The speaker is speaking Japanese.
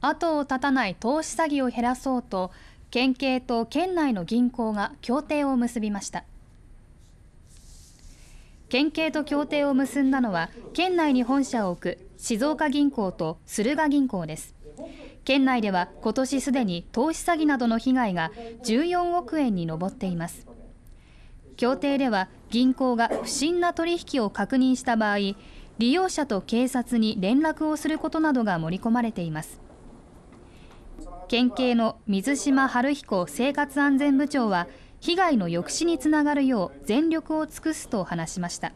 後を絶たない投資詐欺を減らそうと県警と県内の銀行が協定を結びました県警と協定を結んだのは県内に本社を置く静岡銀行と駿河銀行です県内では今年すでに投資詐欺などの被害が14億円に上っています協定では銀行が不審な取引を確認した場合利用者と警察に連絡をすることなどが盛り込まれています県警の水島春彦生活安全部長は被害の抑止につながるよう全力を尽くすと話しました。